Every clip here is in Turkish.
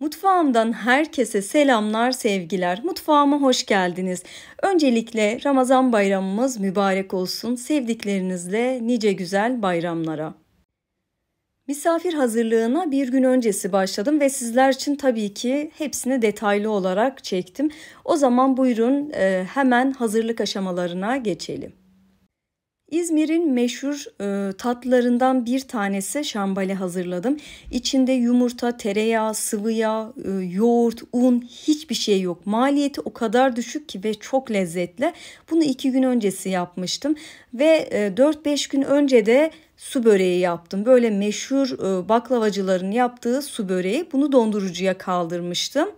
Mutfağımdan herkese selamlar, sevgiler. Mutfağıma hoş geldiniz. Öncelikle Ramazan bayramımız mübarek olsun. Sevdiklerinizle nice güzel bayramlara. Misafir hazırlığına bir gün öncesi başladım ve sizler için tabii ki hepsini detaylı olarak çektim. O zaman buyurun e, hemen hazırlık aşamalarına geçelim. İzmir'in meşhur e, tatlarından bir tanesi şambali hazırladım. İçinde yumurta, tereyağı, sıvı yağ, e, yoğurt, un hiçbir şey yok. Maliyeti o kadar düşük ki ve çok lezzetli. Bunu iki gün öncesi yapmıştım ve e, 4-5 gün önce de su böreği yaptım. Böyle meşhur e, baklavacıların yaptığı su böreği bunu dondurucuya kaldırmıştım.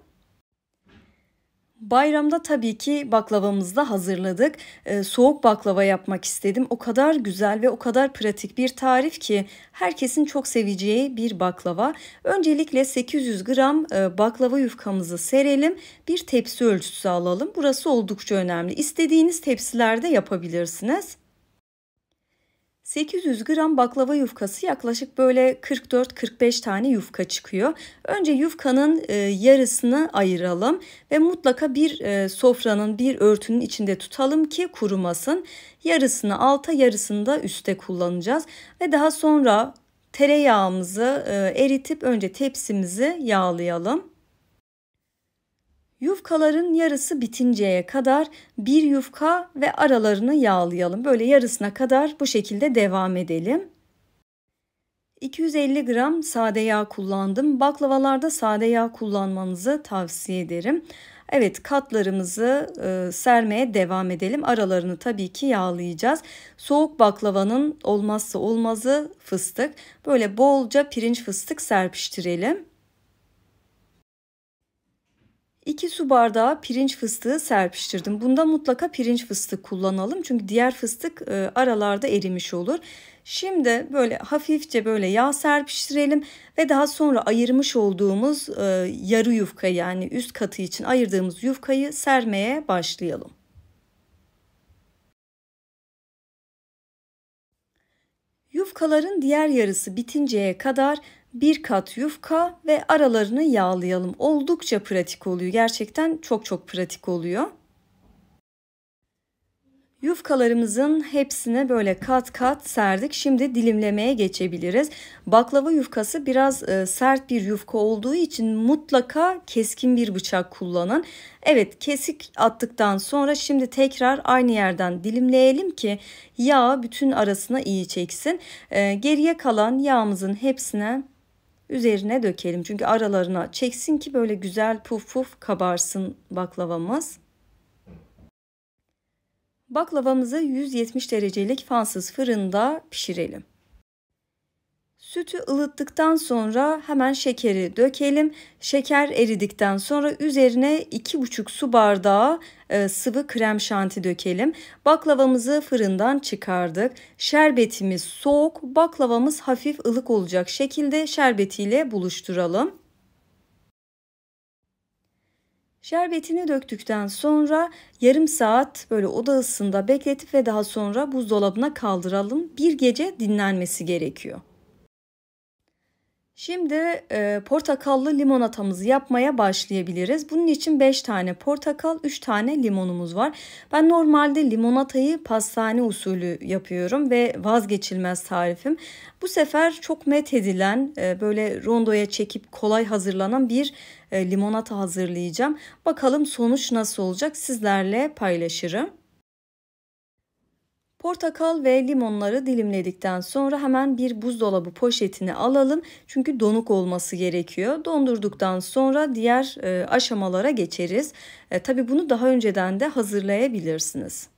Bayramda tabii ki baklavamızda hazırladık. Ee, soğuk baklava yapmak istedim. O kadar güzel ve o kadar pratik bir tarif ki herkesin çok seveceği bir baklava. Öncelikle 800 gram e, baklava yufkamızı serelim. Bir tepsi ölçüsü alalım. Burası oldukça önemli. İstediğiniz tepsilerde yapabilirsiniz. 800 gram baklava yufkası yaklaşık böyle 44-45 tane yufka çıkıyor. Önce yufkanın e, yarısını ayıralım ve mutlaka bir e, sofranın bir örtünün içinde tutalım ki kurumasın. Yarısını alta yarısını da üste kullanacağız ve daha sonra tereyağımızı e, eritip önce tepsimizi yağlayalım. Yufkaların yarısı bitinceye kadar bir yufka ve aralarını yağlayalım. Böyle yarısına kadar bu şekilde devam edelim. 250 gram sade yağ kullandım. Baklavalarda sade yağ kullanmanızı tavsiye ederim. Evet katlarımızı e, sermeye devam edelim. Aralarını tabii ki yağlayacağız. Soğuk baklavanın olmazsa olmazı fıstık. Böyle bolca pirinç fıstık serpiştirelim. 2 su bardağı pirinç fıstığı serpiştirdim. Bunda mutlaka pirinç fıstık kullanalım. Çünkü diğer fıstık e, aralarda erimiş olur. Şimdi böyle hafifçe böyle yağ serpiştirelim ve daha sonra ayırmış olduğumuz e, yarı yufka yani üst katı için ayırdığımız yufkayı sermeye başlayalım. Yufkaların diğer yarısı bitinceye kadar bir kat yufka ve aralarını yağlayalım. Oldukça pratik oluyor. Gerçekten çok çok pratik oluyor. Yufkalarımızın hepsine böyle kat kat serdik. Şimdi dilimlemeye geçebiliriz. Baklava yufkası biraz e, sert bir yufka olduğu için mutlaka keskin bir bıçak kullanın. Evet kesik attıktan sonra şimdi tekrar aynı yerden dilimleyelim ki yağ bütün arasına iyi çeksin. E, geriye kalan yağımızın hepsine üzerine dökelim. Çünkü aralarına çeksin ki böyle güzel puf puf kabarsın baklavamız. Baklavamızı 170 derecelik fansız fırında pişirelim. Sütü ılıttıktan sonra hemen şekeri dökelim. Şeker eridikten sonra üzerine 2,5 su bardağı e, sıvı krem şanti dökelim. Baklavamızı fırından çıkardık. Şerbetimiz soğuk, baklavamız hafif ılık olacak şekilde şerbetiyle buluşturalım. Şerbetini döktükten sonra yarım saat böyle oda ısısında bekletip ve daha sonra buzdolabına kaldıralım. Bir gece dinlenmesi gerekiyor. Şimdi e, portakallı limonatamızı yapmaya başlayabiliriz. Bunun için 5 tane portakal, 3 tane limonumuz var. Ben normalde limonatayı pastane usulü yapıyorum ve vazgeçilmez tarifim. Bu sefer çok met edilen, e, böyle rondoya çekip kolay hazırlanan bir e, limonata hazırlayacağım. Bakalım sonuç nasıl olacak sizlerle paylaşırım. Portakal ve limonları dilimledikten sonra hemen bir buzdolabı poşetini alalım. Çünkü donuk olması gerekiyor. Dondurduktan sonra diğer e, aşamalara geçeriz. E, tabii bunu daha önceden de hazırlayabilirsiniz.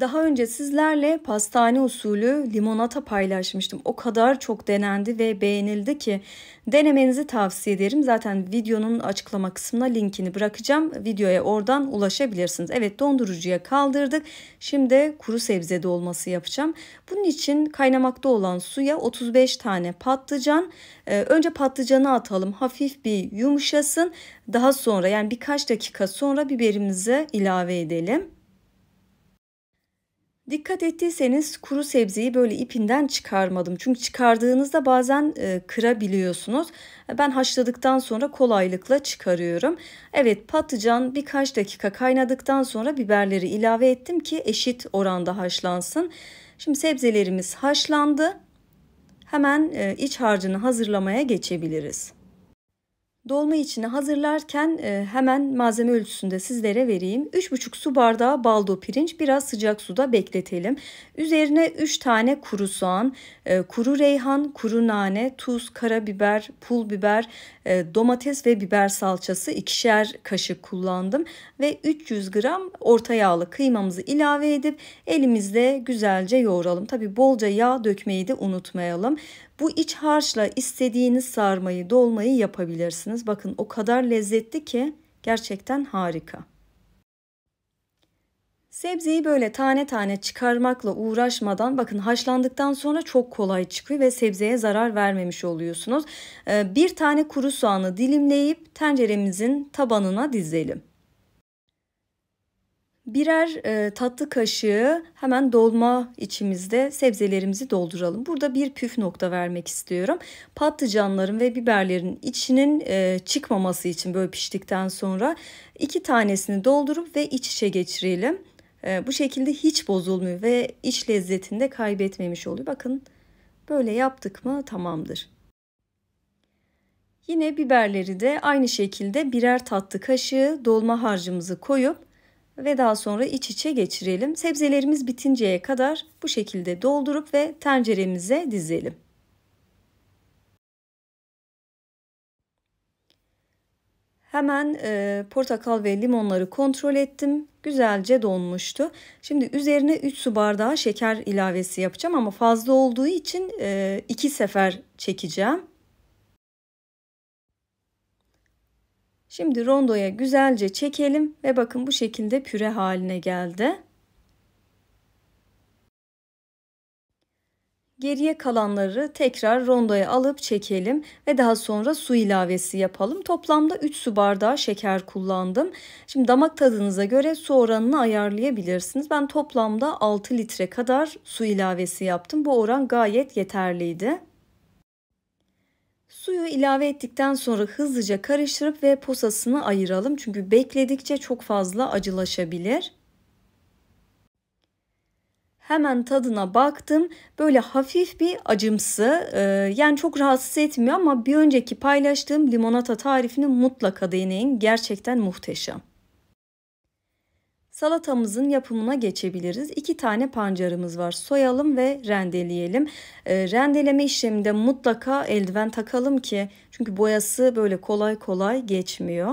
Daha önce sizlerle pastane usulü limonata paylaşmıştım. O kadar çok denendi ve beğenildi ki denemenizi tavsiye ederim. Zaten videonun açıklama kısmına linkini bırakacağım. Videoya oradan ulaşabilirsiniz. Evet dondurucuya kaldırdık. Şimdi kuru sebze dolması yapacağım. Bunun için kaynamakta olan suya 35 tane patlıcan. E, önce patlıcanı atalım. Hafif bir yumuşasın. Daha sonra yani birkaç dakika sonra biberimizi ilave edelim. Dikkat ettiyseniz kuru sebzeyi böyle ipinden çıkarmadım. Çünkü çıkardığınızda bazen e, kırabiliyorsunuz. Ben haşladıktan sonra kolaylıkla çıkarıyorum. Evet patlıcan birkaç dakika kaynadıktan sonra biberleri ilave ettim ki eşit oranda haşlansın. Şimdi sebzelerimiz haşlandı. Hemen e, iç harcını hazırlamaya geçebiliriz. Dolma içini hazırlarken e, hemen malzeme ölçüsünde sizlere vereyim. 3,5 su bardağı baldo pirinç biraz sıcak suda bekletelim. Üzerine 3 tane kuru soğan, e, kuru reyhan, kuru nane, tuz, karabiber, pul biber, e, domates ve biber salçası ikişer kaşık kullandım. Ve 300 gram orta yağlı kıymamızı ilave edip elimizde güzelce yoğuralım. Tabi bolca yağ dökmeyi de unutmayalım. Bu iç harçla istediğiniz sarmayı, dolmayı yapabilirsiniz. Bakın o kadar lezzetli ki gerçekten harika. Sebzeyi böyle tane tane çıkarmakla uğraşmadan bakın haşlandıktan sonra çok kolay çıkıyor ve sebzeye zarar vermemiş oluyorsunuz. Ee, bir tane kuru soğanı dilimleyip tenceremizin tabanına dizelim. Birer e, tatlı kaşığı hemen dolma içimizde sebzelerimizi dolduralım. Burada bir püf nokta vermek istiyorum. Patlıcanların ve biberlerin içinin e, çıkmaması için böyle piştikten sonra iki tanesini doldurup ve iç içe geçirelim. E, bu şekilde hiç bozulmuyor ve iç lezzetini de kaybetmemiş oluyor. Bakın böyle yaptık mı tamamdır. Yine biberleri de aynı şekilde birer tatlı kaşığı dolma harcımızı koyup ve daha sonra iç içe geçirelim. Sebzelerimiz bitinceye kadar bu şekilde doldurup ve tenceremize dizelim. Hemen e, portakal ve limonları kontrol ettim. Güzelce donmuştu. Şimdi üzerine 3 su bardağı şeker ilavesi yapacağım ama fazla olduğu için 2 e, sefer çekeceğim. Şimdi rondoya güzelce çekelim ve bakın bu şekilde püre haline geldi. Geriye kalanları tekrar rondoya alıp çekelim ve daha sonra su ilavesi yapalım. Toplamda 3 su bardağı şeker kullandım. Şimdi damak tadınıza göre su oranını ayarlayabilirsiniz. Ben toplamda 6 litre kadar su ilavesi yaptım. Bu oran gayet yeterliydi. Suyu ilave ettikten sonra hızlıca karıştırıp ve posasını ayıralım. Çünkü bekledikçe çok fazla acılaşabilir. Hemen tadına baktım. Böyle hafif bir acımsı. E, yani çok rahatsız etmiyor ama bir önceki paylaştığım limonata tarifini mutlaka deneyin. Gerçekten muhteşem. Salatamızın yapımına geçebiliriz. İki tane pancarımız var. Soyalım ve rendeleyelim. E, rendeleme işleminde mutlaka eldiven takalım ki çünkü boyası böyle kolay kolay geçmiyor.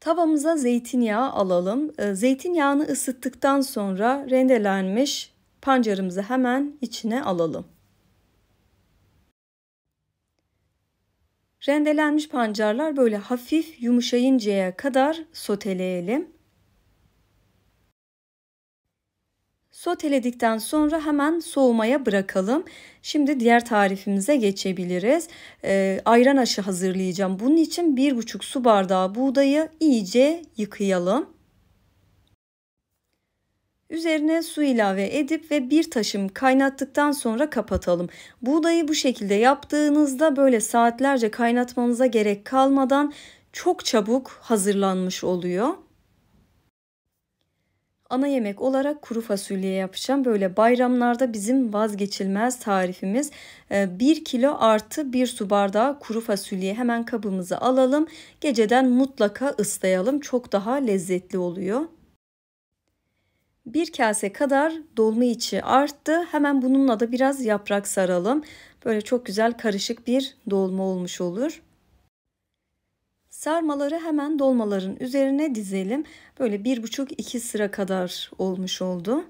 Tavamıza zeytinyağı alalım. E, zeytinyağını ısıttıktan sonra rendelenmiş pancarımızı hemen içine alalım. Rendelenmiş pancarlar böyle hafif yumuşayıncaya kadar soteleyelim. Soteledikten sonra hemen soğumaya bırakalım. Şimdi diğer tarifimize geçebiliriz. Ee, ayran aşı hazırlayacağım. Bunun için 1,5 su bardağı buğdayı iyice yıkayalım. Üzerine su ilave edip ve bir taşım kaynattıktan sonra kapatalım. Buğdayı bu şekilde yaptığınızda böyle saatlerce kaynatmanıza gerek kalmadan çok çabuk hazırlanmış oluyor. Ana yemek olarak kuru fasulye yapacağım. Böyle bayramlarda bizim vazgeçilmez tarifimiz 1 e, kilo artı 1 su bardağı kuru fasulye hemen kabımızı alalım. Geceden mutlaka ıslayalım. Çok daha lezzetli oluyor. Bir kase kadar dolma içi arttı. Hemen bununla da biraz yaprak saralım. Böyle çok güzel karışık bir dolma olmuş olur. Sarmaları hemen dolmaların üzerine dizelim. Böyle 1,5-2 sıra kadar olmuş oldu.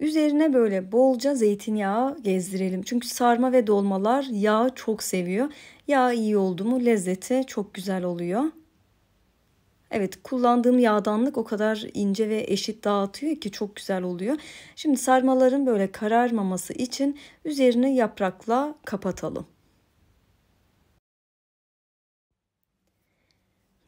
Üzerine böyle bolca zeytinyağı gezdirelim. Çünkü sarma ve dolmalar yağ çok seviyor. Yağ iyi oldu mu lezzeti çok güzel oluyor. Evet kullandığım yağdanlık o kadar ince ve eşit dağıtıyor ki çok güzel oluyor. Şimdi sarmaların böyle kararmaması için üzerini yaprakla kapatalım.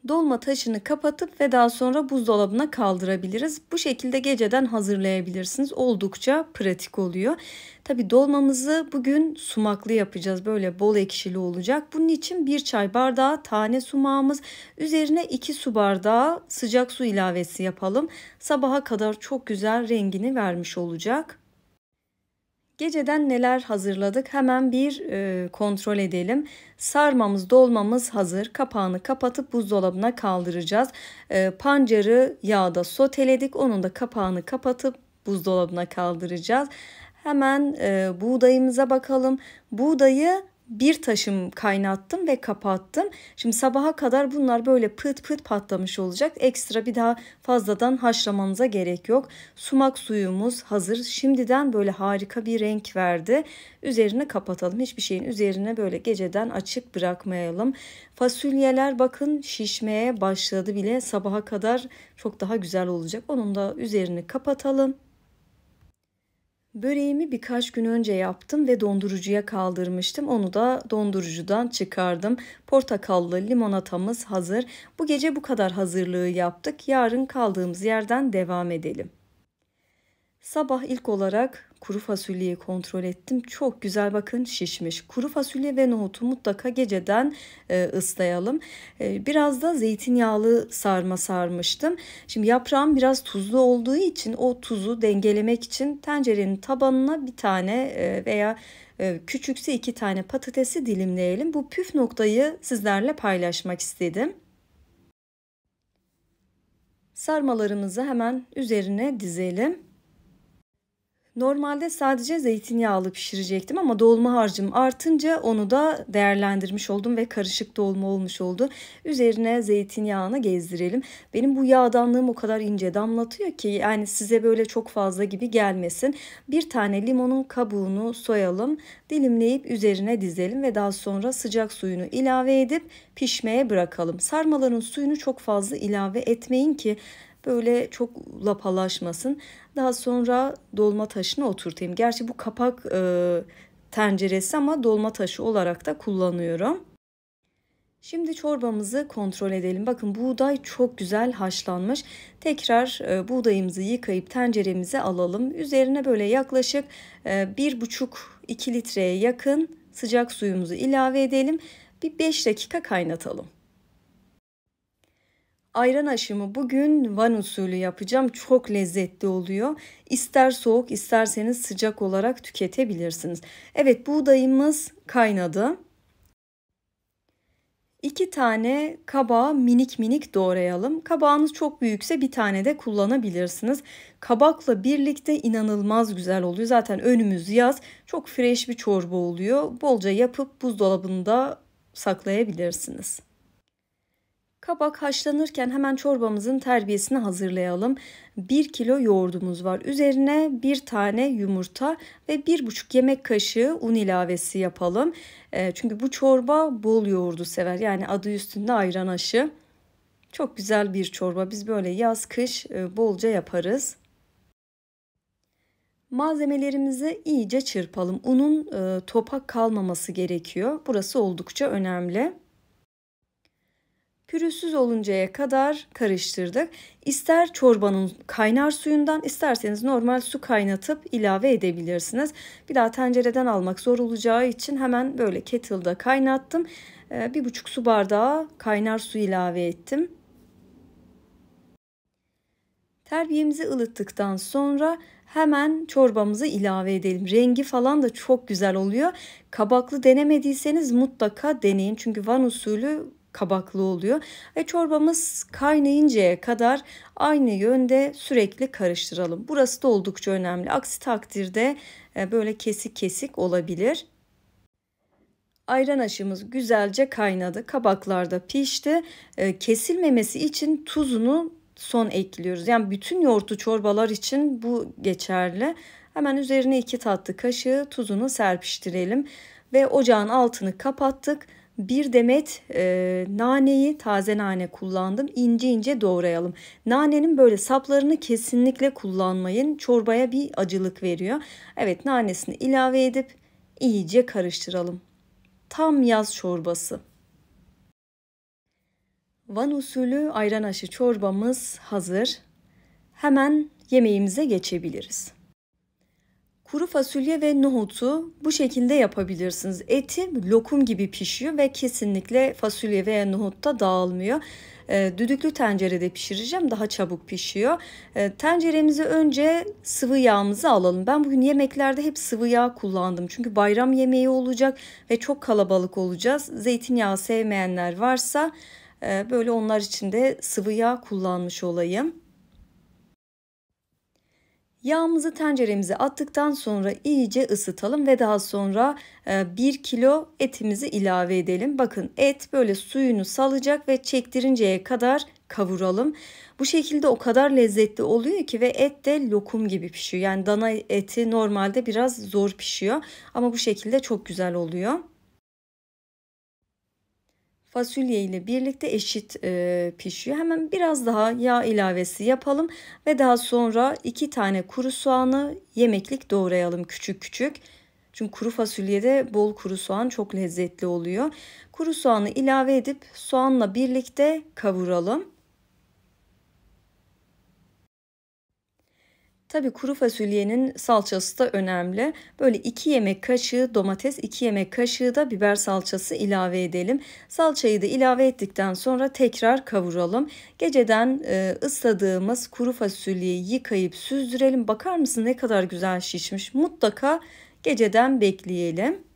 dolma taşını kapatıp ve daha sonra buzdolabına kaldırabiliriz. Bu şekilde geceden hazırlayabilirsiniz. Oldukça pratik oluyor. Tabi dolmamızı bugün sumaklı yapacağız. Böyle bol ekşili olacak. Bunun için bir çay bardağı tane sumağımız. Üzerine iki su bardağı sıcak su ilavesi yapalım. Sabaha kadar çok güzel rengini vermiş olacak. Geceden neler hazırladık hemen bir e, kontrol edelim. Sarmamız dolmamız hazır. Kapağını kapatıp buzdolabına kaldıracağız. E, pancarı yağda soteledik. Onun da kapağını kapatıp buzdolabına kaldıracağız. Hemen e, buğdayımıza bakalım. Buğdayı bir taşım kaynattım ve kapattım. Şimdi sabaha kadar bunlar böyle pıt pıt patlamış olacak. Ekstra bir daha fazladan haşlamanıza gerek yok. Sumak suyumuz hazır. Şimdiden böyle harika bir renk verdi. Üzerine kapatalım. Hiçbir şeyin üzerine böyle geceden açık bırakmayalım. Fasulyeler bakın şişmeye başladı bile. Sabaha kadar çok daha güzel olacak. Onun da üzerini kapatalım. Böreğimi birkaç gün önce yaptım ve dondurucuya kaldırmıştım. Onu da dondurucudan çıkardım. Portakallı limonatamız hazır. Bu gece bu kadar hazırlığı yaptık. Yarın kaldığımız yerden devam edelim. Sabah ilk olarak Kuru fasulyeyi kontrol ettim. Çok güzel bakın şişmiş. Kuru fasulye ve nohutu mutlaka geceden e, ıslayalım. E, biraz da zeytinyağlı sarma sarmıştım. Şimdi yaprağım biraz tuzlu olduğu için o tuzu dengelemek için tencerenin tabanına bir tane e, veya e, küçükse iki tane patatesi dilimleyelim. Bu püf noktayı sizlerle paylaşmak istedim. Sarmalarımızı hemen üzerine dizelim. Normalde sadece zeytinyağlı pişirecektim ama dolma harcım artınca onu da değerlendirmiş oldum ve karışık dolma olmuş oldu. Üzerine zeytinyağını gezdirelim. Benim bu yağdanlığım o kadar ince damlatıyor ki yani size böyle çok fazla gibi gelmesin. Bir tane limonun kabuğunu soyalım, dilimleyip üzerine dizelim ve daha sonra sıcak suyunu ilave edip pişmeye bırakalım. Sarmaların suyunu çok fazla ilave etmeyin ki Böyle çok lapalaşmasın. Daha sonra dolma taşını oturtayım. Gerçi bu kapak e, tenceresi ama dolma taşı olarak da kullanıyorum. Şimdi çorbamızı kontrol edelim. Bakın buğday çok güzel haşlanmış. Tekrar e, buğdayımızı yıkayıp tenceremize alalım. Üzerine böyle yaklaşık e, 1,5-2 litreye yakın sıcak suyumuzu ilave edelim. Bir 5 dakika kaynatalım. Ayran aşımı bugün Van usulü yapacağım. Çok lezzetli oluyor. İster soğuk isterseniz sıcak olarak tüketebilirsiniz. Evet buğdayımız kaynadı. 2 tane kabağı minik minik doğrayalım. Kabağınız çok büyükse bir tane de kullanabilirsiniz. Kabakla birlikte inanılmaz güzel oluyor. Zaten önümüz yaz. Çok fresh bir çorba oluyor. Bolca yapıp buzdolabında saklayabilirsiniz. Kabak haşlanırken hemen çorbamızın terbiyesini hazırlayalım. 1 kilo yoğurdumuz var. Üzerine 1 tane yumurta ve 1,5 yemek kaşığı un ilavesi yapalım. Ee, çünkü bu çorba bol yoğurdu sever. Yani adı üstünde ayran aşı. Çok güzel bir çorba. Biz böyle yaz kış e, bolca yaparız. Malzemelerimizi iyice çırpalım. Unun e, topak kalmaması gerekiyor. Burası oldukça önemli pürüzsüz oluncaya kadar karıştırdık. İster çorbanın kaynar suyundan isterseniz normal su kaynatıp ilave edebilirsiniz. Bir daha tencereden almak zor olacağı için hemen böyle kettle'da kaynattım. Ee, bir buçuk su bardağı kaynar su ilave ettim. Terbiyemizi ılıttıktan sonra hemen çorbamızı ilave edelim. Rengi falan da çok güzel oluyor. Kabaklı denemediyseniz mutlaka deneyin. Çünkü Van usulü kabaklı oluyor. ve çorbamız kaynayıncaya kadar aynı yönde sürekli karıştıralım. Burası da oldukça önemli. Aksi takdirde e, böyle kesik kesik olabilir. Ayran aşımız güzelce kaynadı. Kabaklarda pişti. E, kesilmemesi için tuzunu son ekliyoruz. Yani bütün yoğurtlu çorbalar için bu geçerli. Hemen üzerine iki tatlı kaşığı tuzunu serpiştirelim ve ocağın altını kapattık bir demet e, naneyi taze nane kullandım. İnce ince doğrayalım. Nanenin böyle saplarını kesinlikle kullanmayın. Çorbaya bir acılık veriyor. Evet nanesini ilave edip iyice karıştıralım. Tam yaz çorbası. Van usulü ayran aşı çorbamız hazır. Hemen yemeğimize geçebiliriz. Kuru fasulye ve nohutu bu şekilde yapabilirsiniz. Eti lokum gibi pişiyor ve kesinlikle fasulye veya nohutta dağılmıyor. E, düdüklü tencerede pişireceğim daha çabuk pişiyor. E, tenceremizi önce sıvı yağımızı alalım. Ben bugün yemeklerde hep sıvı yağ kullandım. Çünkü bayram yemeği olacak ve çok kalabalık olacağız. Zeytinyağı sevmeyenler varsa e, böyle onlar için de sıvı yağ kullanmış olayım. Yağımızı tenceremize attıktan sonra iyice ısıtalım ve daha sonra 1 e, kilo etimizi ilave edelim. Bakın et böyle suyunu salacak ve çektirinceye kadar kavuralım. Bu şekilde o kadar lezzetli oluyor ki ve et de lokum gibi pişiyor. Yani dana eti normalde biraz zor pişiyor ama bu şekilde çok güzel oluyor fasulye ile birlikte eşit e, pişiyor. Hemen biraz daha yağ ilavesi yapalım ve daha sonra iki tane kuru soğanı yemeklik doğrayalım küçük küçük. Çünkü kuru fasulyede bol kuru soğan çok lezzetli oluyor. Kuru soğanı ilave edip soğanla birlikte kavuralım. Tabii kuru fasulyenin salçası da önemli. Böyle 2 yemek kaşığı domates, 2 yemek kaşığı da biber salçası ilave edelim. Salçayı da ilave ettikten sonra tekrar kavuralım. Geceden e, ısladığımız kuru fasulyeyi yıkayıp süzdürelim. Bakar mısın ne kadar güzel şişmiş. Mutlaka geceden bekleyelim.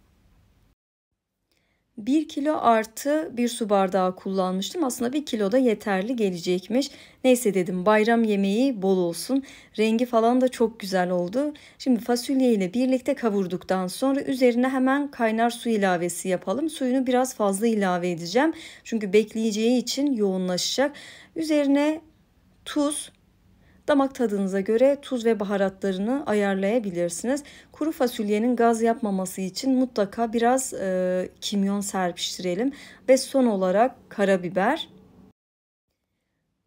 1 kilo artı 1 su bardağı kullanmıştım. Aslında 1 kilo da yeterli gelecekmiş. Neyse dedim bayram yemeği bol olsun. Rengi falan da çok güzel oldu. Şimdi fasulye ile birlikte kavurduktan sonra üzerine hemen kaynar su ilavesi yapalım. Suyunu biraz fazla ilave edeceğim. Çünkü bekleyeceği için yoğunlaşacak. Üzerine tuz, Damak tadınıza göre tuz ve baharatlarını ayarlayabilirsiniz. Kuru fasulyenin gaz yapmaması için mutlaka biraz e, kimyon serpiştirelim. Ve son olarak karabiber.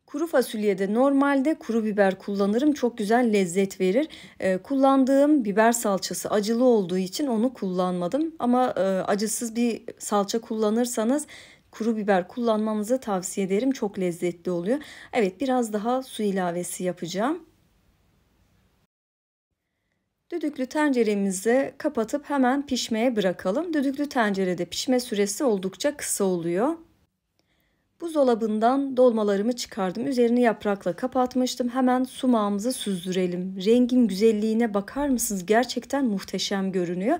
Kuru fasulyede normalde kuru biber kullanırım. Çok güzel lezzet verir. E, kullandığım biber salçası acılı olduğu için onu kullanmadım. Ama e, acısız bir salça kullanırsanız kuru biber kullanmanızı tavsiye ederim. Çok lezzetli oluyor. Evet biraz daha su ilavesi yapacağım. Düdüklü tenceremizi kapatıp hemen pişmeye bırakalım. Düdüklü tencerede pişme süresi oldukça kısa oluyor. Buzdolabından dolmalarımı çıkardım. Üzerini yaprakla kapatmıştım. Hemen sumağımızı süzdürelim. Rengin güzelliğine bakar mısınız? Gerçekten muhteşem görünüyor.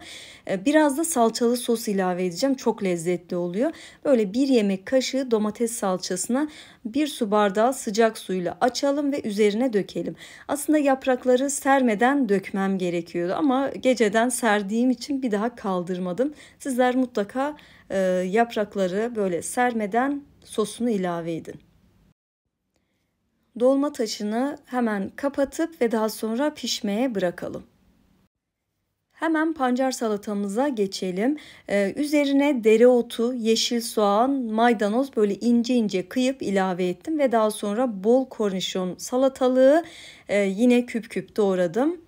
Ee, biraz da salçalı sos ilave edeceğim. Çok lezzetli oluyor. Böyle bir yemek kaşığı domates salçasına bir su bardağı sıcak suyla açalım ve üzerine dökelim. Aslında yaprakları sermeden dökmem gerekiyordu ama geceden serdiğim için bir daha kaldırmadım. Sizler mutlaka e, yaprakları böyle sermeden sosunu ilave edin. Dolma taşını hemen kapatıp ve daha sonra pişmeye bırakalım. Hemen pancar salatamıza geçelim. Ee, üzerine dereotu, yeşil soğan, maydanoz böyle ince ince kıyıp ilave ettim ve daha sonra bol kornişon salatalığı e, yine küp küp doğradım.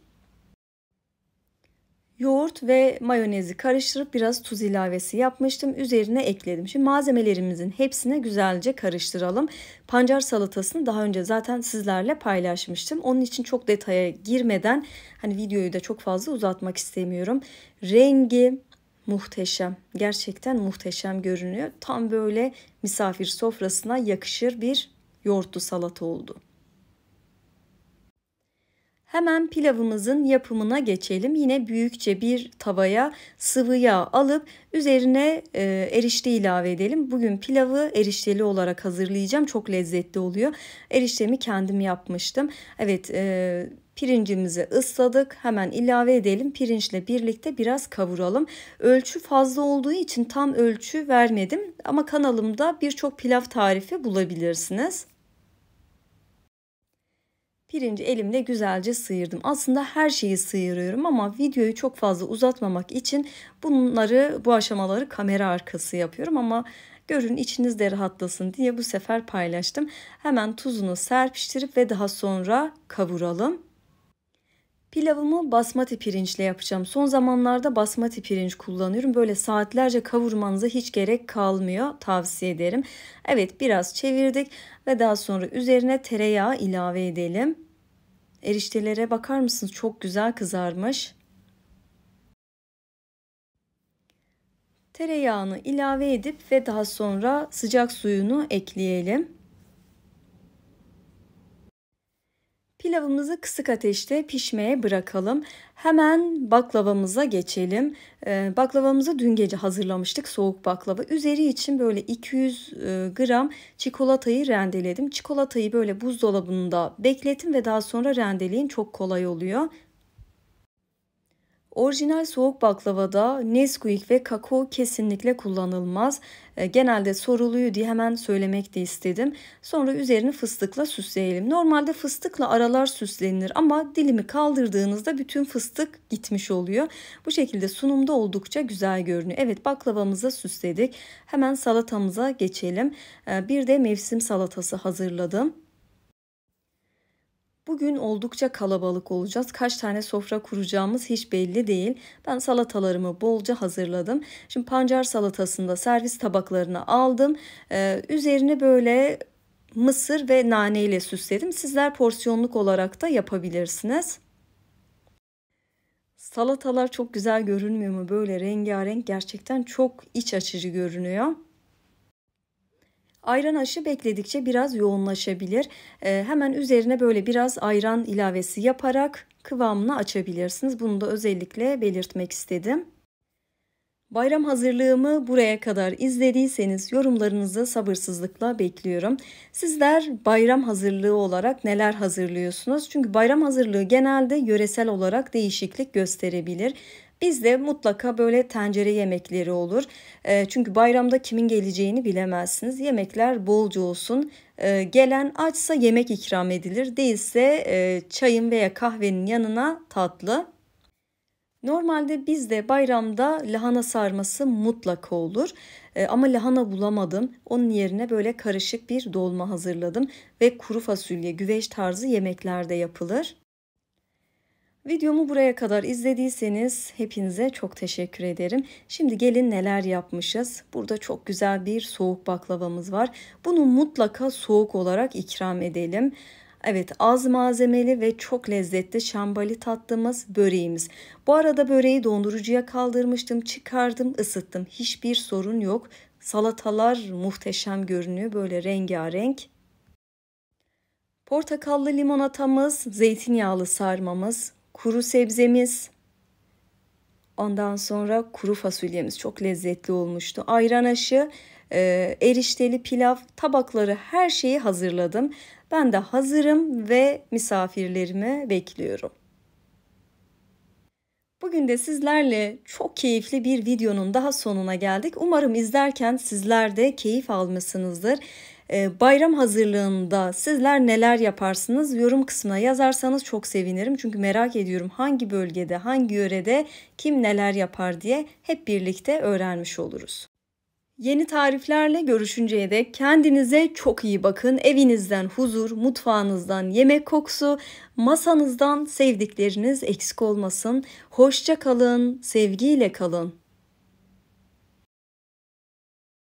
Yoğurt ve mayonezi karıştırıp biraz tuz ilavesi yapmıştım. Üzerine ekledim. Şimdi malzemelerimizin hepsine güzelce karıştıralım. Pancar salatasını daha önce zaten sizlerle paylaşmıştım. Onun için çok detaya girmeden hani videoyu da çok fazla uzatmak istemiyorum. Rengi muhteşem. Gerçekten muhteşem görünüyor. Tam böyle misafir sofrasına yakışır bir yoğurtlu salata oldu. Hemen pilavımızın yapımına geçelim. Yine büyükçe bir tavaya sıvı yağ alıp üzerine e, erişte ilave edelim. Bugün pilavı erişteli olarak hazırlayacağım. Çok lezzetli oluyor. Eriştemi kendim yapmıştım. Evet e, pirincimizi ısladık. Hemen ilave edelim. Pirinçle birlikte biraz kavuralım. Ölçü fazla olduğu için tam ölçü vermedim. Ama kanalımda birçok pilav tarifi bulabilirsiniz. Pirinci elimle güzelce sıyırdım. Aslında her şeyi sıyırıyorum ama videoyu çok fazla uzatmamak için bunları bu aşamaları kamera arkası yapıyorum ama görün içiniz de rahatlasın diye bu sefer paylaştım. Hemen tuzunu serpiştirip ve daha sonra kavuralım. Pilavımı basmati pirinçle yapacağım. Son zamanlarda basmati pirinç kullanıyorum. Böyle saatlerce kavurmanıza hiç gerek kalmıyor. Tavsiye ederim. Evet biraz çevirdik ve daha sonra üzerine tereyağı ilave edelim. Eriştelere bakar mısınız? Çok güzel kızarmış. Tereyağını ilave edip ve daha sonra sıcak suyunu ekleyelim. Pilavımızı kısık ateşte pişmeye bırakalım. Hemen baklavamıza geçelim. Ee, baklavamızı dün gece hazırlamıştık soğuk baklava. Üzeri için böyle 200 e, gram çikolatayı rendeledim. Çikolatayı böyle buzdolabında bekletin ve daha sonra rendeleyin çok kolay oluyor. Orijinal soğuk baklavada Nesquik ve kakao kesinlikle kullanılmaz. E, genelde soruluyor diye hemen söylemek de istedim. Sonra üzerini fıstıkla süsleyelim. Normalde fıstıkla aralar süslenir ama dilimi kaldırdığınızda bütün fıstık gitmiş oluyor. Bu şekilde sunumda oldukça güzel görünüyor. Evet baklavamızı süsledik. Hemen salatamıza geçelim. E, bir de mevsim salatası hazırladım. Bugün oldukça kalabalık olacağız. Kaç tane sofra kuracağımız hiç belli değil. Ben salatalarımı bolca hazırladım. Şimdi pancar salatasını da servis tabaklarını aldım. Ee, üzerine böyle mısır ve nane ile süsledim. Sizler porsiyonluk olarak da yapabilirsiniz. Salatalar çok güzel görünmüyor mu? Böyle rengarenk gerçekten çok iç açıcı görünüyor. Ayran aşı bekledikçe biraz yoğunlaşabilir. E, hemen üzerine böyle biraz ayran ilavesi yaparak kıvamını açabilirsiniz. Bunu da özellikle belirtmek istedim. Bayram hazırlığımı buraya kadar izlediyseniz yorumlarınızı sabırsızlıkla bekliyorum. Sizler bayram hazırlığı olarak neler hazırlıyorsunuz? Çünkü bayram hazırlığı genelde yöresel olarak değişiklik gösterebilir. Bizde mutlaka böyle tencere yemekleri olur. E, çünkü bayramda kimin geleceğini bilemezsiniz. Yemekler bolca olsun. E, gelen açsa yemek ikram edilir. Değilse e, çayın veya kahvenin yanına tatlı. Normalde bizde bayramda lahana sarması mutlaka olur. E, ama lahana bulamadım. Onun yerine böyle karışık bir dolma hazırladım ve kuru fasulye, güveç tarzı yemekler de yapılır. Videomu buraya kadar izlediyseniz hepinize çok teşekkür ederim. Şimdi gelin neler yapmışız. Burada çok güzel bir soğuk baklavamız var. Bunu mutlaka soğuk olarak ikram edelim. Evet az malzemeli ve çok lezzetli şambali tatlımız böreğimiz. Bu arada böreği dondurucuya kaldırmıştım, çıkardım, ısıttım. Hiçbir sorun yok. Salatalar muhteşem görünüyor böyle rengarenk. Portakallı limonatamız, zeytinyağlı sarmamız, kuru sebzemiz, ondan sonra kuru fasulyemiz çok lezzetli olmuştu. Ayran aşı, e, erişteli pilav, tabakları her şeyi hazırladım. Ben de hazırım ve misafirlerimi bekliyorum. Bugün de sizlerle çok keyifli bir videonun daha sonuna geldik. Umarım izlerken sizler de keyif almışsınızdır. Ee, bayram hazırlığında sizler neler yaparsınız? Yorum kısmına yazarsanız çok sevinirim. Çünkü merak ediyorum hangi bölgede, hangi yörede kim neler yapar diye hep birlikte öğrenmiş oluruz. Yeni tariflerle görüşünceye dek kendinize çok iyi bakın. Evinizden huzur, mutfağınızdan yemek kokusu, masanızdan sevdikleriniz eksik olmasın. Hoşça kalın, sevgiyle kalın.